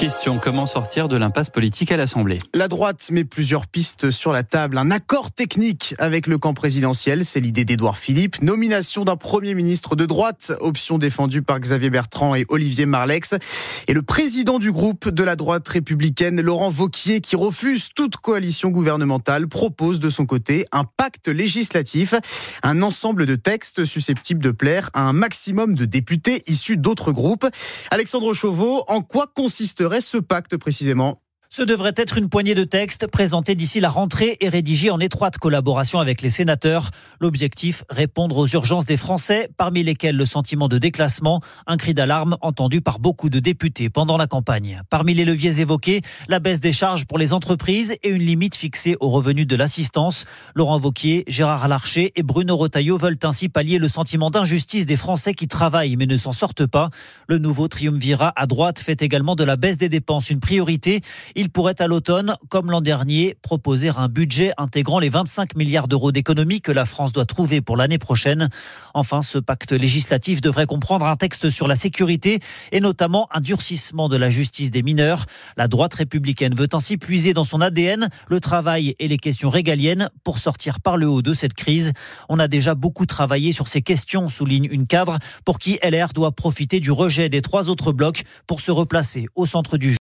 Question comment sortir de l'impasse politique à l'Assemblée La droite met plusieurs pistes sur la table. Un accord technique avec le camp présidentiel, c'est l'idée d'Édouard Philippe. Nomination d'un Premier ministre de droite, option défendue par Xavier Bertrand et Olivier Marlex. Et le président du groupe de la droite républicaine, Laurent Vauquier, qui refuse toute coalition gouvernementale, propose de son côté un pacte législatif, un ensemble de textes susceptibles de plaire à un maximum de députés issus d'autres groupes. Alexandre Chauveau, en quoi consisterait ce pacte précisément ce devrait être une poignée de textes présentés d'ici la rentrée et rédigés en étroite collaboration avec les sénateurs. L'objectif, répondre aux urgences des Français, parmi lesquels le sentiment de déclassement, un cri d'alarme entendu par beaucoup de députés pendant la campagne. Parmi les leviers évoqués, la baisse des charges pour les entreprises et une limite fixée aux revenus de l'assistance. Laurent Vauquier, Gérard Larcher et Bruno Rotaillot veulent ainsi pallier le sentiment d'injustice des Français qui travaillent mais ne s'en sortent pas. Le nouveau triumvirat à droite fait également de la baisse des dépenses une priorité. Il pourrait à l'automne, comme l'an dernier, proposer un budget intégrant les 25 milliards d'euros d'économies que la France doit trouver pour l'année prochaine. Enfin, ce pacte législatif devrait comprendre un texte sur la sécurité et notamment un durcissement de la justice des mineurs. La droite républicaine veut ainsi puiser dans son ADN le travail et les questions régaliennes pour sortir par le haut de cette crise. On a déjà beaucoup travaillé sur ces questions, souligne une cadre pour qui LR doit profiter du rejet des trois autres blocs pour se replacer au centre du jeu.